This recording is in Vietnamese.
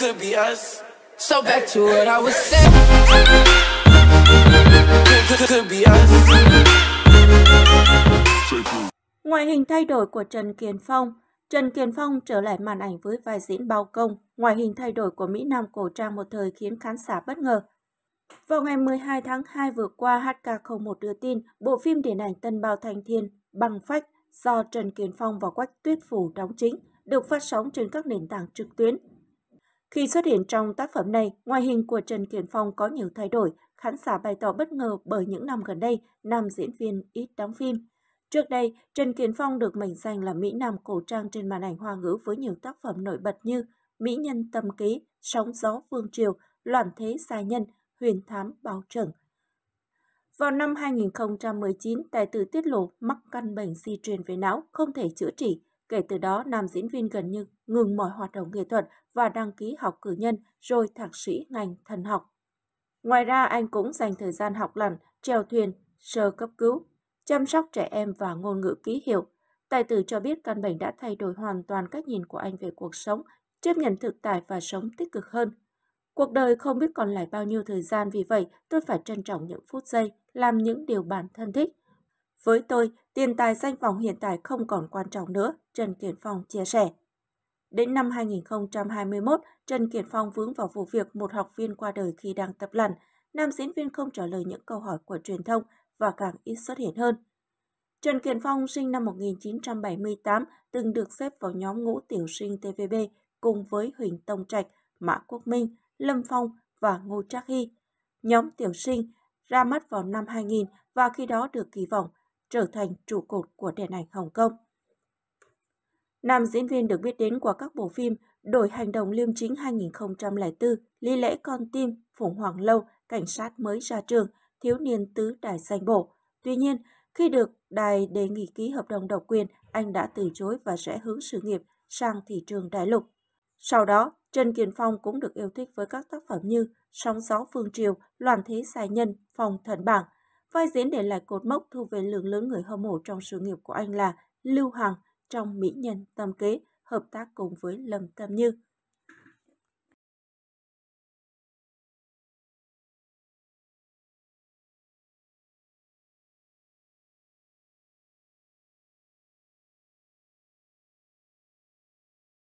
could be us. So back to what I was saying. Could, could be us. Ngoại hình thay đổi của Trần Kiền Phong Trần Kiền Phong trở lại màn ảnh với vai diễn bao công. Ngoại hình thay đổi của Mỹ Nam cổ trang một thời khiến khán giả bất ngờ. Vào ngày 12 tháng 2 vừa qua, HK01 đưa tin bộ phim điện ảnh Tân Bao Thanh Thiên Bằng Phách do Trần Kiền Phong và Quách Tuyết Phủ đóng chính được phát sóng trên các nền tảng trực tuyến khi xuất hiện trong tác phẩm này, ngoại hình của Trần Kiển Phong có nhiều thay đổi, khán giả bày tỏ bất ngờ bởi những năm gần đây, nam diễn viên ít đóng phim. Trước đây, Trần Kiển Phong được mệnh danh là Mỹ Nam cổ trang trên màn ảnh hoa ngữ với nhiều tác phẩm nổi bật như Mỹ Nhân Tâm Ký, Sóng Gió Vương Triều, Loạn Thế Sai Nhân, Huyền Thám Bao Trừng. Vào năm 2019, tài tử tiết lộ mắc căn bệnh di truyền về não không thể chữa trị, Kể từ đó, nam diễn viên gần như ngừng mọi hoạt động nghệ thuật và đăng ký học cử nhân rồi thạc sĩ ngành thần học. Ngoài ra, anh cũng dành thời gian học lặn, treo thuyền, sơ cấp cứu, chăm sóc trẻ em và ngôn ngữ ký hiệu. Tài tử cho biết căn bệnh đã thay đổi hoàn toàn cách nhìn của anh về cuộc sống, chấp nhận thực tại và sống tích cực hơn. Cuộc đời không biết còn lại bao nhiêu thời gian vì vậy tôi phải trân trọng những phút giây, làm những điều bản thân thích. Với tôi, tiền tài danh vọng hiện tại không còn quan trọng nữa. Trần Kiển Phong chia sẻ. Đến năm 2021, Trần Kiển Phong vướng vào vụ việc một học viên qua đời khi đang tập lặn. Nam diễn viên không trả lời những câu hỏi của truyền thông và càng ít xuất hiện hơn. Trần Kiển Phong sinh năm 1978, từng được xếp vào nhóm ngũ tiểu sinh TVB cùng với Huỳnh Tông Trạch, Mã Quốc Minh, Lâm Phong và Ngô Trác Hy. Nhóm tiểu sinh ra mắt vào năm 2000 và khi đó được kỳ vọng trở thành trụ cột của điện ảnh Hồng Kông. Nam diễn viên được biết đến qua các bộ phim Đổi hành động liêm chính 2004, Lý lễ con tim, Phủng hoàng lâu, Cảnh sát mới ra trường, Thiếu niên tứ đài danh bộ. Tuy nhiên, khi được đài đề nghị ký hợp đồng độc quyền, anh đã từ chối và sẽ hướng sự nghiệp sang thị trường đại lục. Sau đó, Trần Kiền Phong cũng được yêu thích với các tác phẩm như Sóng gió phương triều, Loàn thế sai nhân, Phòng thần bảng. Vai diễn để lại cột mốc thu về lượng lớn người hâm mộ trong sự nghiệp của anh là Lưu Hằng, trong mỹ nhân tâm kế hợp tác cùng với Lâm Tâm Như.